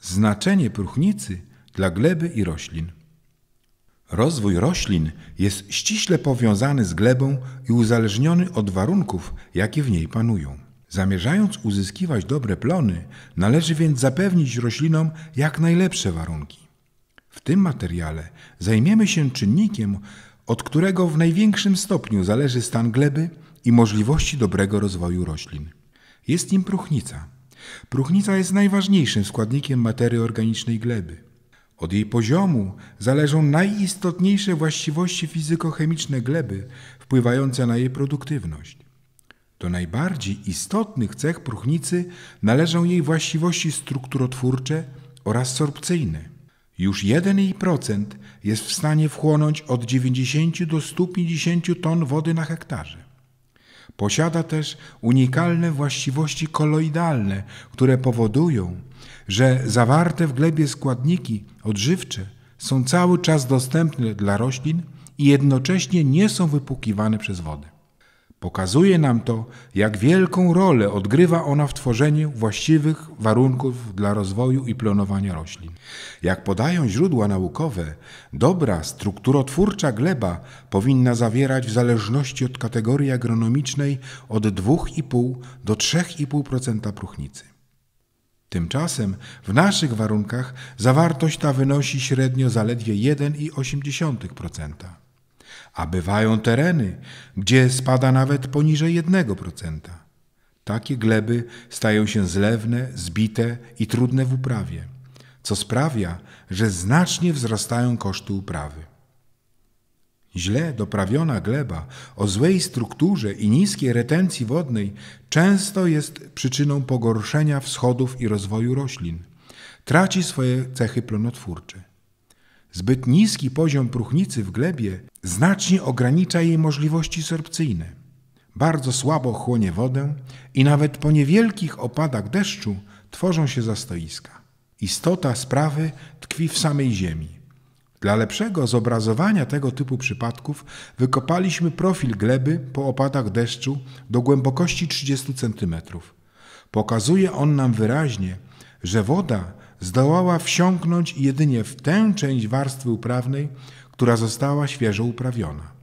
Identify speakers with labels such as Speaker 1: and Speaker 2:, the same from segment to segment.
Speaker 1: Znaczenie próchnicy dla gleby i roślin. Rozwój roślin jest ściśle powiązany z glebą i uzależniony od warunków, jakie w niej panują. Zamierzając uzyskiwać dobre plony, należy więc zapewnić roślinom jak najlepsze warunki. W tym materiale zajmiemy się czynnikiem, od którego w największym stopniu zależy stan gleby i możliwości dobrego rozwoju roślin. Jest nim próchnica. Próchnica jest najważniejszym składnikiem materii organicznej gleby. Od jej poziomu zależą najistotniejsze właściwości fizykochemiczne gleby wpływające na jej produktywność. Do najbardziej istotnych cech próchnicy należą jej właściwości strukturotwórcze oraz sorpcyjne. Już 1% jest w stanie wchłonąć od 90 do 150 ton wody na hektarze. Posiada też unikalne właściwości koloidalne, które powodują, że zawarte w glebie składniki odżywcze są cały czas dostępne dla roślin i jednocześnie nie są wypłukiwane przez wodę. Pokazuje nam to, jak wielką rolę odgrywa ona w tworzeniu właściwych warunków dla rozwoju i planowania roślin. Jak podają źródła naukowe, dobra, strukturotwórcza gleba powinna zawierać w zależności od kategorii agronomicznej od 2,5 do 3,5% próchnicy. Tymczasem w naszych warunkach zawartość ta wynosi średnio zaledwie 1,8% a bywają tereny, gdzie spada nawet poniżej 1%. Takie gleby stają się zlewne, zbite i trudne w uprawie, co sprawia, że znacznie wzrastają koszty uprawy. Źle doprawiona gleba o złej strukturze i niskiej retencji wodnej często jest przyczyną pogorszenia wschodów i rozwoju roślin. Traci swoje cechy plonotwórcze. Zbyt niski poziom próchnicy w glebie znacznie ogranicza jej możliwości sorpcyjne. Bardzo słabo chłonie wodę i nawet po niewielkich opadach deszczu tworzą się zastoiska. Istota sprawy tkwi w samej ziemi. Dla lepszego zobrazowania tego typu przypadków wykopaliśmy profil gleby po opadach deszczu do głębokości 30 cm. Pokazuje on nam wyraźnie, że woda zdołała wsiąknąć jedynie w tę część warstwy uprawnej, która została świeżo uprawiona.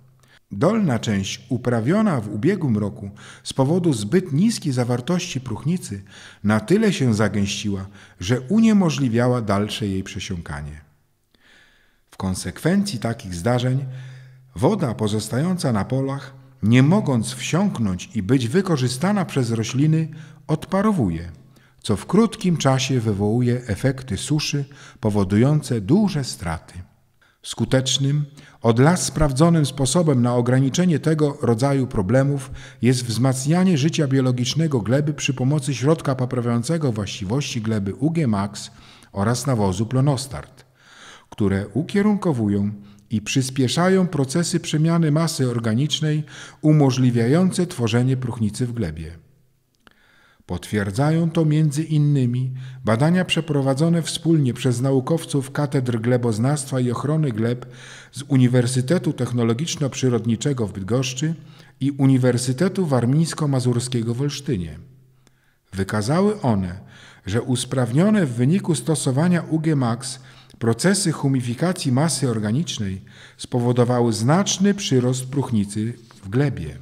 Speaker 1: Dolna część uprawiona w ubiegłym roku z powodu zbyt niskiej zawartości próchnicy na tyle się zagęściła, że uniemożliwiała dalsze jej przesiąkanie. W konsekwencji takich zdarzeń woda pozostająca na polach, nie mogąc wsiąknąć i być wykorzystana przez rośliny, odparowuje – co w krótkim czasie wywołuje efekty suszy powodujące duże straty. Skutecznym, od lat sprawdzonym sposobem na ograniczenie tego rodzaju problemów jest wzmacnianie życia biologicznego gleby przy pomocy środka poprawiającego właściwości gleby UG Max oraz nawozu Plonostart, które ukierunkowują i przyspieszają procesy przemiany masy organicznej umożliwiające tworzenie próchnicy w glebie. Potwierdzają to między innymi badania przeprowadzone wspólnie przez naukowców katedr gleboznawstwa i ochrony gleb z Uniwersytetu Technologiczno-Przyrodniczego w Bydgoszczy i Uniwersytetu Warmińsko-Mazurskiego w Olsztynie. Wykazały one, że usprawnione w wyniku stosowania UG Max procesy humifikacji masy organicznej spowodowały znaczny przyrost próchnicy w glebie.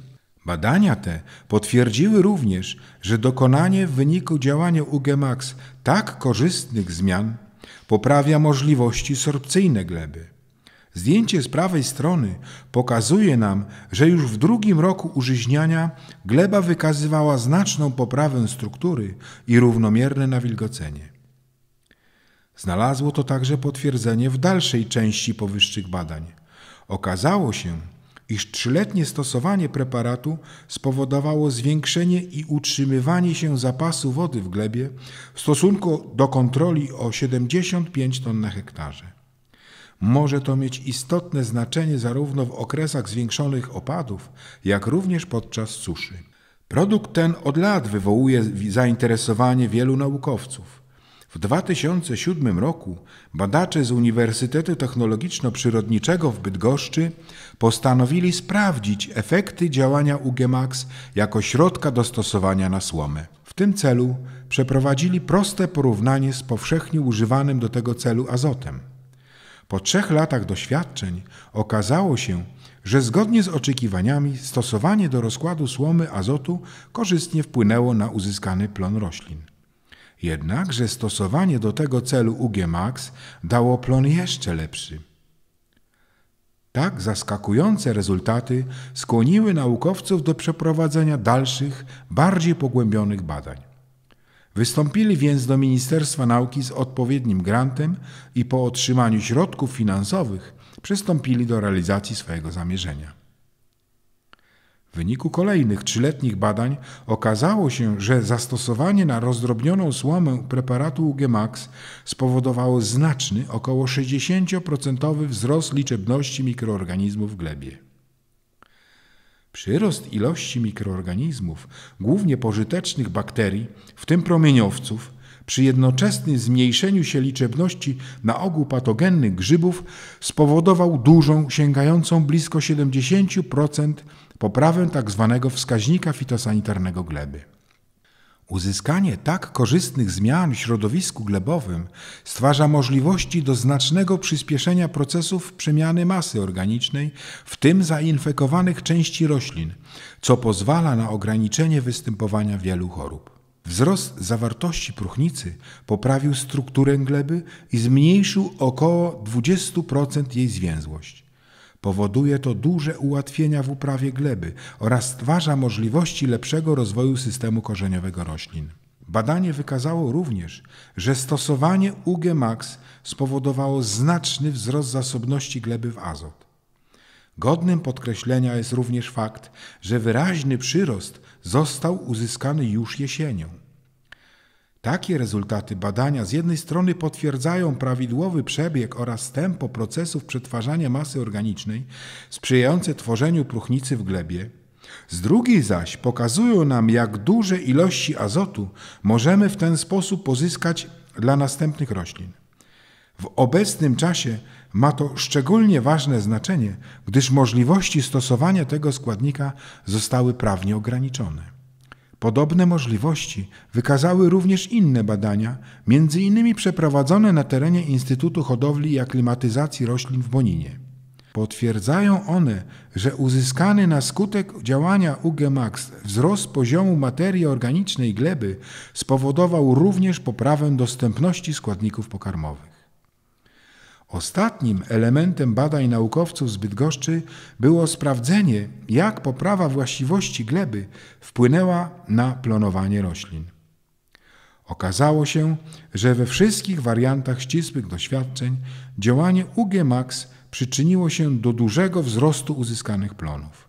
Speaker 1: Badania te potwierdziły również, że dokonanie w wyniku działania UGMAX tak korzystnych zmian poprawia możliwości sorpcyjne gleby. Zdjęcie z prawej strony pokazuje nam, że już w drugim roku użyźniania gleba wykazywała znaczną poprawę struktury i równomierne nawilgocenie. Znalazło to także potwierdzenie w dalszej części powyższych badań. Okazało się, iż trzyletnie stosowanie preparatu spowodowało zwiększenie i utrzymywanie się zapasu wody w glebie w stosunku do kontroli o 75 ton na hektarze. Może to mieć istotne znaczenie zarówno w okresach zwiększonych opadów, jak również podczas suszy. Produkt ten od lat wywołuje zainteresowanie wielu naukowców. W 2007 roku badacze z Uniwersytetu Technologiczno-Przyrodniczego w Bydgoszczy postanowili sprawdzić efekty działania UGMAX jako środka do stosowania na słomę. W tym celu przeprowadzili proste porównanie z powszechnie używanym do tego celu azotem. Po trzech latach doświadczeń okazało się, że zgodnie z oczekiwaniami stosowanie do rozkładu słomy azotu korzystnie wpłynęło na uzyskany plon roślin. Jednakże stosowanie do tego celu UG Max dało plon jeszcze lepszy. Tak zaskakujące rezultaty skłoniły naukowców do przeprowadzenia dalszych, bardziej pogłębionych badań. Wystąpili więc do Ministerstwa Nauki z odpowiednim grantem i po otrzymaniu środków finansowych przystąpili do realizacji swojego zamierzenia. W wyniku kolejnych trzyletnich badań okazało się, że zastosowanie na rozdrobnioną słomę preparatu UGMAX spowodowało znaczny, około 60% wzrost liczebności mikroorganizmów w glebie. Przyrost ilości mikroorganizmów, głównie pożytecznych bakterii, w tym promieniowców, przy jednoczesnym zmniejszeniu się liczebności na ogół patogennych grzybów spowodował dużą, sięgającą blisko 70% poprawę tzw. Tak wskaźnika fitosanitarnego gleby. Uzyskanie tak korzystnych zmian w środowisku glebowym stwarza możliwości do znacznego przyspieszenia procesów przemiany masy organicznej, w tym zainfekowanych części roślin, co pozwala na ograniczenie występowania wielu chorób. Wzrost zawartości próchnicy poprawił strukturę gleby i zmniejszył około 20% jej zwięzłość. Powoduje to duże ułatwienia w uprawie gleby oraz stwarza możliwości lepszego rozwoju systemu korzeniowego roślin. Badanie wykazało również, że stosowanie UG Max spowodowało znaczny wzrost zasobności gleby w azot. Godnym podkreślenia jest również fakt, że wyraźny przyrost został uzyskany już jesienią. Takie rezultaty badania z jednej strony potwierdzają prawidłowy przebieg oraz tempo procesów przetwarzania masy organicznej sprzyjające tworzeniu próchnicy w glebie, z drugiej zaś pokazują nam, jak duże ilości azotu możemy w ten sposób pozyskać dla następnych roślin. W obecnym czasie ma to szczególnie ważne znaczenie, gdyż możliwości stosowania tego składnika zostały prawnie ograniczone. Podobne możliwości wykazały również inne badania, między innymi przeprowadzone na terenie Instytutu Hodowli i Aklimatyzacji Roślin w Boninie. Potwierdzają one, że uzyskany na skutek działania UGMAX wzrost poziomu materii organicznej gleby spowodował również poprawę dostępności składników pokarmowych. Ostatnim elementem badań naukowców z Bydgoszczy było sprawdzenie, jak poprawa właściwości gleby wpłynęła na plonowanie roślin. Okazało się, że we wszystkich wariantach ścisłych doświadczeń działanie UG Max przyczyniło się do dużego wzrostu uzyskanych plonów.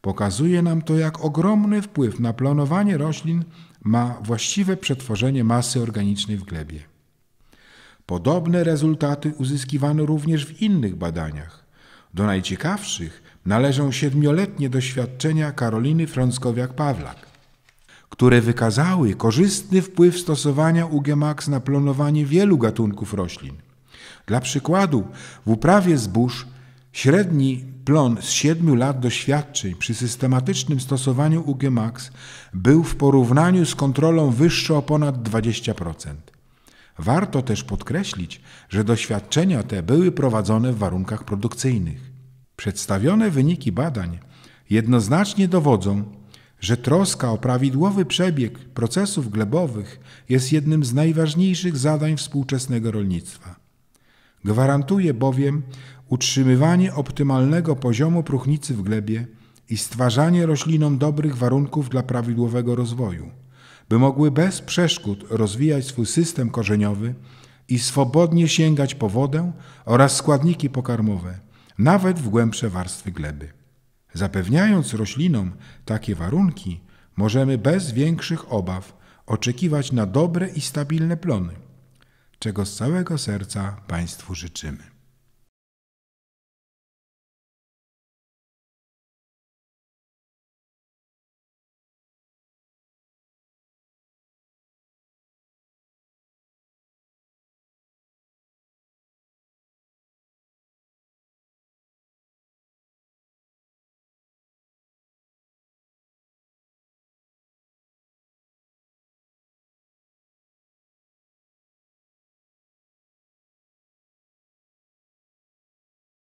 Speaker 1: Pokazuje nam to, jak ogromny wpływ na planowanie roślin ma właściwe przetworzenie masy organicznej w glebie. Podobne rezultaty uzyskiwano również w innych badaniach. Do najciekawszych należą siedmioletnie doświadczenia Karoliny Frąckowiak-Pawlak, które wykazały korzystny wpływ stosowania UGMAX na planowanie wielu gatunków roślin. Dla przykładu, w uprawie zbóż średni plon z 7 lat doświadczeń przy systematycznym stosowaniu UGMAX był w porównaniu z kontrolą wyższy o ponad 20%. Warto też podkreślić, że doświadczenia te były prowadzone w warunkach produkcyjnych. Przedstawione wyniki badań jednoznacznie dowodzą, że troska o prawidłowy przebieg procesów glebowych jest jednym z najważniejszych zadań współczesnego rolnictwa. Gwarantuje bowiem utrzymywanie optymalnego poziomu próchnicy w glebie i stwarzanie roślinom dobrych warunków dla prawidłowego rozwoju by mogły bez przeszkód rozwijać swój system korzeniowy i swobodnie sięgać po wodę oraz składniki pokarmowe, nawet w głębsze warstwy gleby. Zapewniając roślinom takie warunki, możemy bez większych obaw oczekiwać na dobre i stabilne plony, czego z całego serca Państwu życzymy.